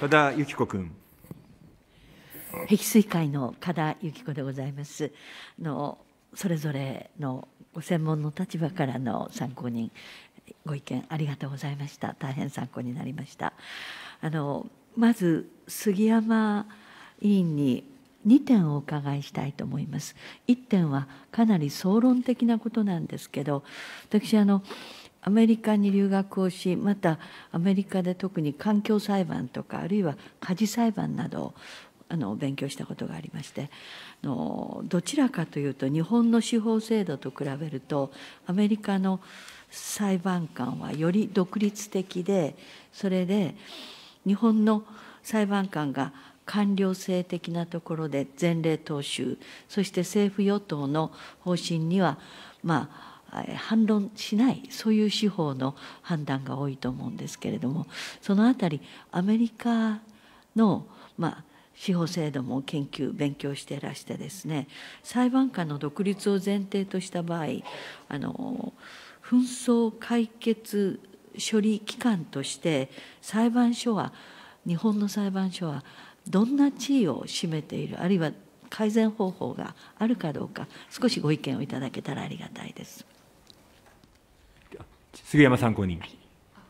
和田由紀子君。碧水会の加田由紀子でございます。のそれぞれのご専門の立場からの参考人ご意見ありがとうございました。大変参考になりました。あのまず杉山委員に2点お伺いしたいと思います。1点はかなり総論的なことなんですけど、私あの。アメリカに留学をしまたアメリカで特に環境裁判とかあるいは家事裁判などをあの勉強したことがありましてのどちらかというと日本の司法制度と比べるとアメリカの裁判官はより独立的でそれで日本の裁判官が官僚制的なところで前例踏襲そして政府与党の方針にはまあ反論しないそういう司法の判断が多いと思うんですけれどもそのあたりアメリカの、まあ、司法制度も研究勉強していらしてですね裁判官の独立を前提とした場合あの紛争解決処理機関として裁判所は日本の裁判所はどんな地位を占めているあるいは改善方法があるかどうか少しご意見をいただけたらありがたいです。杉山参考人。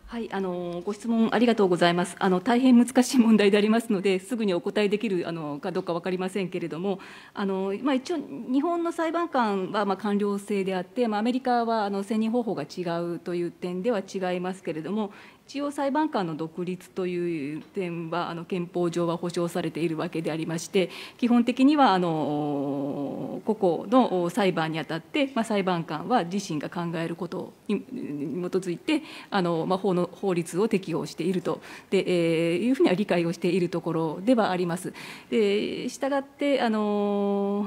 はい、あのご質問ありがとうございます。あの大変難しい問題でありますので、すぐにお答えできるあのかどうか分かりませんけれども、あのまあ、一応、日本の裁判官はまあ官僚制であって、まあ、アメリカはあの選任方法が違うという点では違いますけれども、一応裁判官の独立という点はあの憲法上は保障されているわけでありまして基本的にはあの個々の裁判にあたって、まあ、裁判官は自身が考えることに基づいてあの、まあ、法の法律を適用しているとで、えー、いうふうには理解をしているところではあります。で従ってあの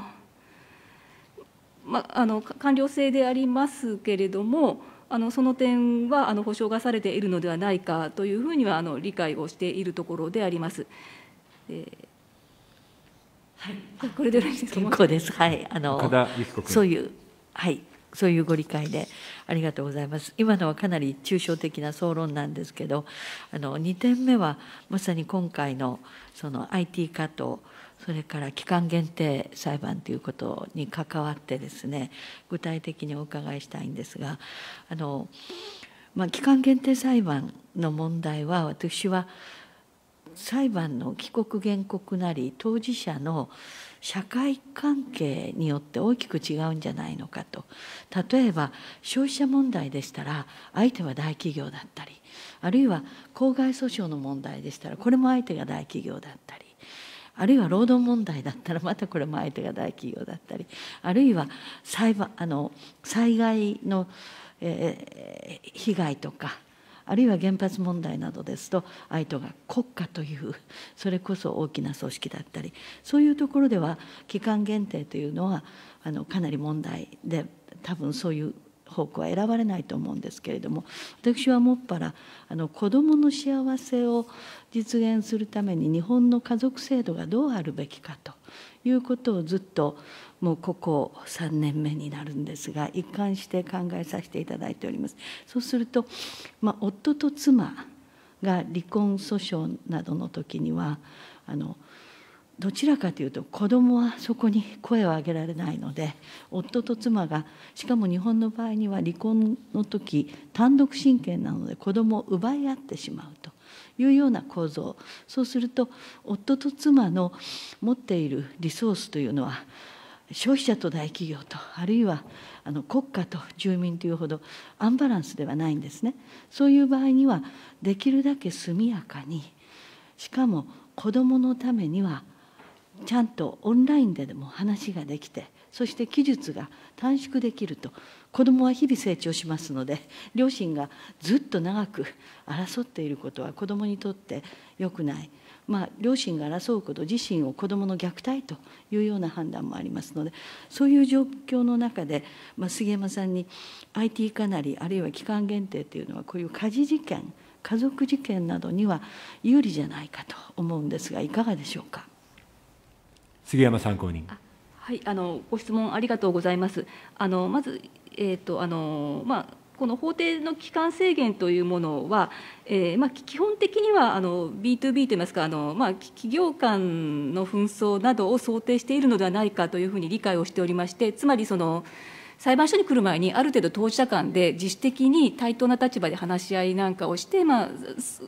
まあ、あの官僚制でありますけれども、あのその点はあの保証がされているのではないかというふうにはあの理解をしているところであります。えーはい、これでよろしいですか。結構です。はい、あのそういうはいそういうご理解でありがとうございます。今のはかなり抽象的な総論なんですけど、あの2点目はまさに今回のその IT 化とそれから期間限定裁判ということに関わってですね具体的にお伺いしたいんですがあの、まあ、期間限定裁判の問題は私は裁判の帰国原告なり当事者の社会関係によって大きく違うんじゃないのかと例えば消費者問題でしたら相手は大企業だったりあるいは公害訴訟の問題でしたらこれも相手が大企業だったりあるいは労働問題だったらまたこれも相手が大企業だったりあるいは裁判あの災害の、えー、被害とかあるいは原発問題などですと相手が国家というそれこそ大きな組織だったりそういうところでは期間限定というのはあのかなり問題で多分そういう方向は選ばれないと思うんですけれども私はもっぱらあの子どもの幸せを実現するために日本の家族制度がどうあるべきかということをずっともうここ3年目になるんですが一貫して考えさせていただいております。そうすると、まあ、夫と妻が離婚訴訟などの時にはあのどちらかというと子供はそこに声を上げられないので夫と妻がしかも日本の場合には離婚の時単独親権なので子供を奪い合ってしまうというような構造そうすると夫と妻の持っているリソースというのは消費者と大企業とあるいはあの国家と住民というほどアンバランスではないんですねそういう場合にはできるだけ速やかにしかも子どものためにはちゃんとオンラインででも話ができてそして技術が短縮できると子どもは日々成長しますので両親がずっと長く争っていることは子どもにとって良くない、まあ、両親が争うこと自身を子どもの虐待というような判断もありますのでそういう状況の中で、まあ、杉山さんに IT かなりあるいは期間限定というのはこういう家事事件家族事件などには有利じゃないかと思うんですがいかがでしょうか。杉山参考人。はい、あのご質問ありがとうございます。あのまず、えっ、ー、とあのまあこの法定の期間制限というものは、えーまあ、基本的にはあの B2B と言いますかあの、まあ、企業間の紛争などを想定しているのではないかというふうに理解をしておりましてつまりその、裁判所に来る前にある程度当事者間で自主的に対等な立場で話し合いなんかをして、まあ、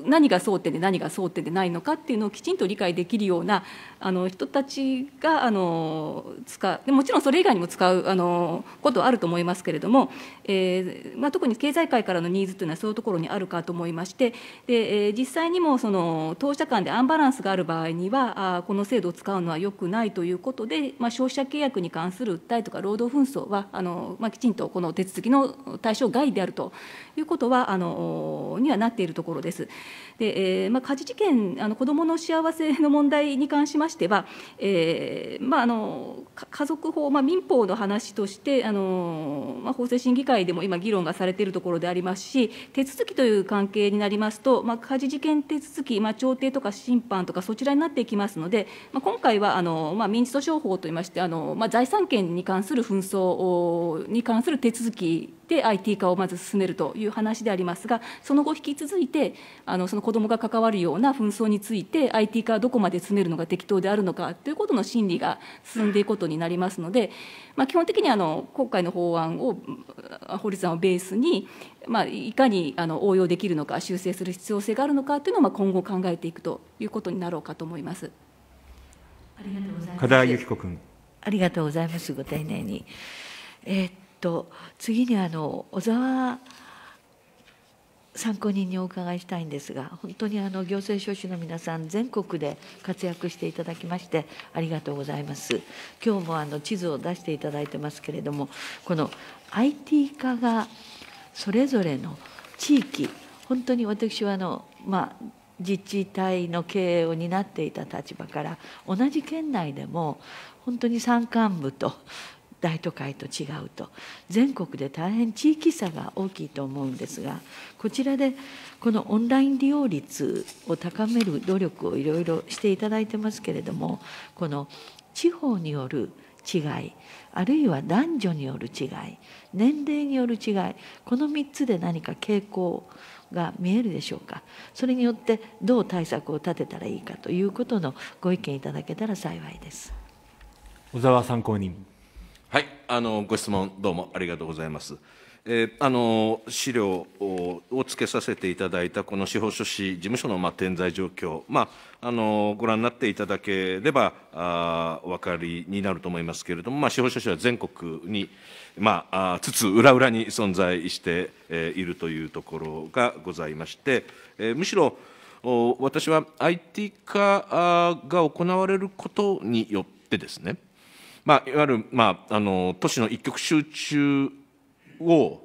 何が争点で何が争点でないのかっていうのをきちんと理解できるようなあの人たちがあの使うもちろんそれ以外にも使うあのことはあると思いますけれども、えーまあ、特に経済界からのニーズというのはそういうところにあるかと思いましてで、え実際にもその当事者間でアンバランスがある場合にはあこの制度を使うのはよくないということで、まあ、消費者契約に関する訴えとか労働紛争はあのまあ、きちんとこの手続きの対象外であるということは、あのにはなっているところです。でえーまあ、家事事件あの、子どもの幸せの問題に関しましては、えーまあ、あの家族法、まあ、民法の話として、あのまあ、法制審議会でも今、議論がされているところでありますし、手続きという関係になりますと、まあ、家事事件手続き、まあ、調停とか審判とか、そちらになっていきますので、まあ、今回はあの、まあ、民事訴訟法といいまして、あのまあ、財産権に関する紛争に関する手続きで IT 化をまず進めるという話でありますが、その後、引き続いて、あのその子どもが関わるような紛争について、IT 化はどこまで進めるのが適当であるのかということの審理が進んでいくことになりますので、まあ、基本的にあの今回の法案を、法律案をベースに、まあ、いかにあの応用できるのか、修正する必要性があるのかというのを、まあ、今後考えていくということになろうかと思います。ありがとうございます。田由紀子君。ありがとうございます。ご丁寧に。えー、っと次にあの小沢参考人にお伺いしたいんですが、本当にあの行政書士の皆さん、全国で活躍していただきまして、ありがとうございます。今日もあの地図を出していただいてますけれども、この IT 化がそれぞれの地域、本当に私はあの、まあ、自治体の経営を担っていた立場から、同じ県内でも、本当に山間部と大都会と違うと全国で大変地域差が大きいと思うんですがこちらでこのオンライン利用率を高める努力をいろいろしていただいてますけれどもこの地方による違いあるいは男女による違い年齢による違いこの3つで何か傾向が見えるでしょうかそれによってどう対策を立てたらいいかということのご意見いただけたら幸いです小沢参考人はい、あのご質問どうもありがとうございます。えー、あの資料をつけさせていただいたこの司法書士事務所のまあ点在状況、まあ、あのご覧になっていただければあお分かりになると思いますけれども、まあ、司法書士は全国に、まあ、つつ裏裏に存在しているというところがございまして、えー、むしろ私は IT 化が行われることによってですねまあ、いわゆる、まあ、あの都市の一極集中を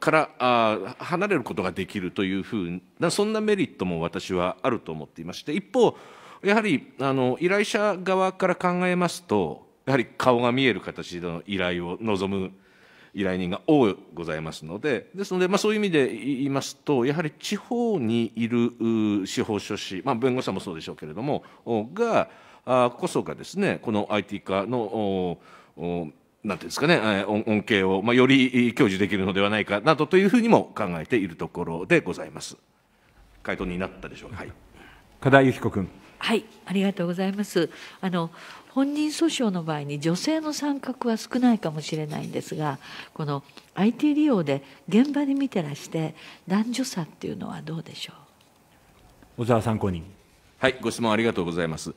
からあ離れることができるというふうなそんなメリットも私はあると思っていまして一方やはりあの依頼者側から考えますとやはり顔が見える形での依頼を望む依頼人が多いございますのでですので、まあ、そういう意味で言いますとやはり地方にいる司法書士、まあ、弁護士さんもそうでしょうけれどもがこそがですねこの IT 化のおおなんていうんですかね恩恵を、まあ、より享受できるのではないかなどというふうにも考えているところでございます。回答になったでしょうか。はい、加田由紀子君。はい、ありがとうございます。あの本人訴訟の場合に女性の参画は少ないかもしれないんですが、この IT 利用で現場で見てらして男女差っていうのはどうでしょう。小沢参考人。はい、ご質問ありがとうございます。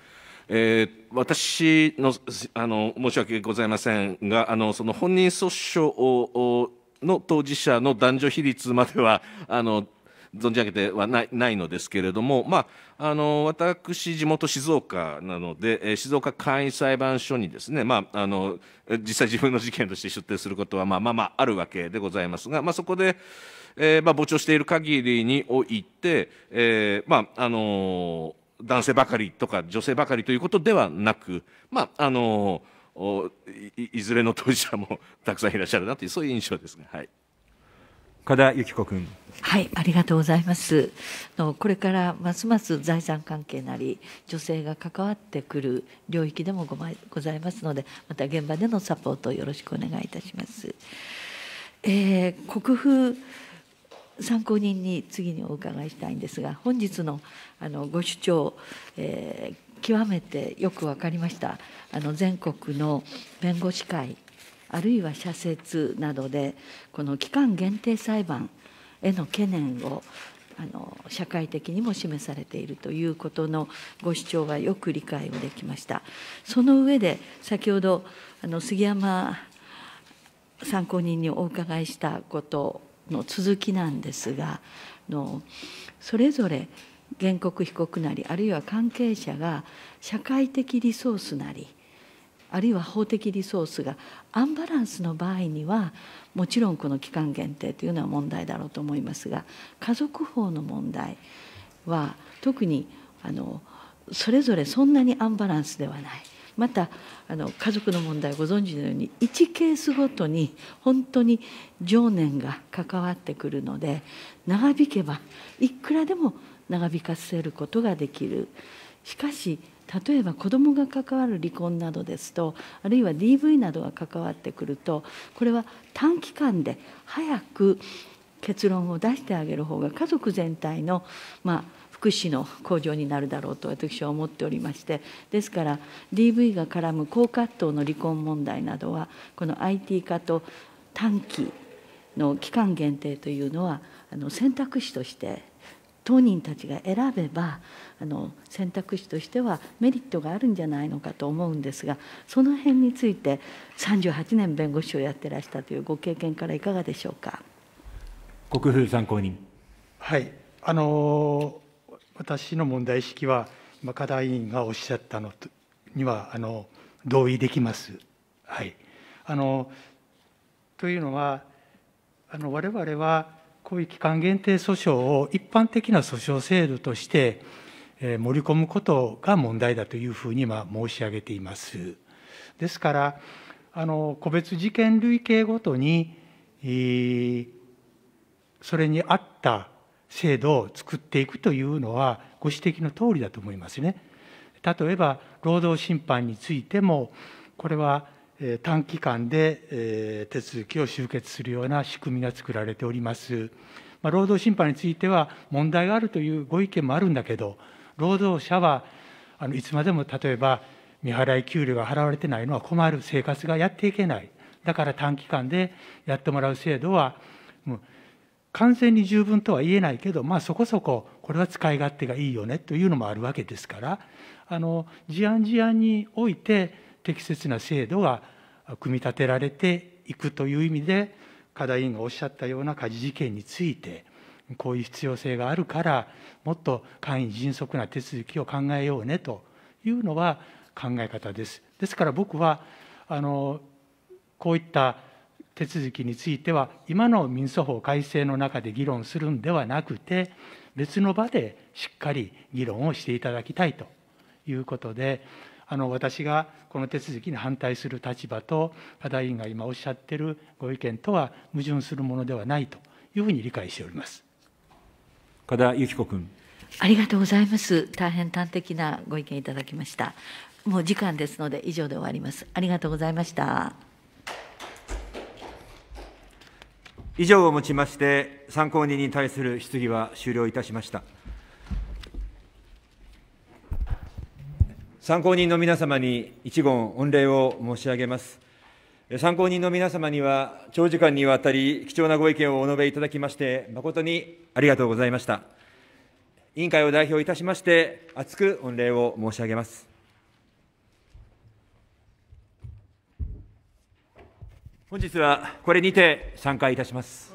えー、私のあの申し訳ございませんが、あのその本人訴訟の当事者の男女比率までは、あの存じ上げてはないないのですけれども、まあ、あの私、地元静岡なので、え静岡簡易裁判所にですね、まあ、あの実際自分の事件として出廷することは、まあ、まあまああるわけでございますが、まあ、そこで、えー、まあ、傍聴している限りにおいて、えー、まああの男性ばかりとか女性ばかりということではなく、まあ、あのいずれの当事者もたくさんいらっしゃるなというそういう印象ですね。はい加田由紀子君。はい、ありがとうございます。のこれからますます財産関係なり女性が関わってくる領域でもごございますので、また現場でのサポートをよろしくお願いいたします。えー、国風参考人に次にお伺いしたいんですが本日のあのご主張、えー、極めてよく分かりましたあの全国の弁護士会あるいは社説などでこの期間限定裁判への懸念をあの社会的にも示されているということのご主張はよく理解をできました。その上で先ほどあの杉山参考人にお伺いしたことの続きなんですがのそれぞれ原告被告なりあるいは関係者が社会的リソースなりあるいは法的リソースがアンバランスの場合にはもちろんこの期間限定というのは問題だろうと思いますが家族法の問題は特にあのそれぞれそんなにアンバランスではないまたあの家族の問題ご存知のように1ケースごとに本当に情念が関わってくるので長引けばいくらでも長引かせることができる。しかし例えば子どもが関わる離婚などですとあるいは DV などが関わってくるとこれは短期間で早く結論を出してあげる方が家族全体のまあ福祉の向上になるだろうと私は思っておりましてですから DV が絡む高葛藤の離婚問題などはこの IT 化と短期の期間限定というのはあの選択肢として当人たちが選べばあの選択肢としてはメリットがあるんじゃないのかと思うんですがその辺について38年弁護士をやってらしたというご経験からいかがでしょうか。国風参考人はいあの私の問題意識は、ま課題委員がおっしゃったのにはあの同意できます。はいあのというのはあの我々はこういう期間限定訴訟を一般的な訴訟制度として、え盛り込むことが問題だというふうに今申し上げています。ですからあの個別事件類型ごとに、それに合った制度を作っていくというのは、ご指摘の通りだと思いますね。例えば、労働審判についても、これは短期間で手続きを終結するような仕組みが作られております。まあ、労働審判については、問題があるというご意見もあるんだけど、労働者はあのいつまでも例えば、未払い給料が払われてないのは困る、生活がやっていけない、だから短期間でやってもらう制度は、もう完全に十分とは言えないけど、まあ、そこそここれは使い勝手がいいよねというのもあるわけですからあの事案事案において適切な制度が組み立てられていくという意味で課題委員がおっしゃったような家事事件についてこういう必要性があるからもっと簡易迅速な手続きを考えようねというのは考え方です。ですから僕はあのこういった手続きについては今の民訴法改正の中で議論するんではなくて別の場でしっかり議論をしていただきたいということであの私がこの手続きに反対する立場と課題委員が今おっしゃってるご意見とは矛盾するものではないというふうに理解しております加田由紀子君。ありがとうございます。大変端的なご意見いただきました。もう時間ですので以上で終わります。ありがとうございました。以上をもちまして、参考人に対する質疑は終了いたしました。参考人の皆様に一言御礼を申し上げます。参考人の皆様には、長時間にわたり貴重なご意見をお述べいただきまして、誠にありがとうございました。委員会を代表いたしまして、厚く御礼を申し上げます。本日はこれにて散会いたします。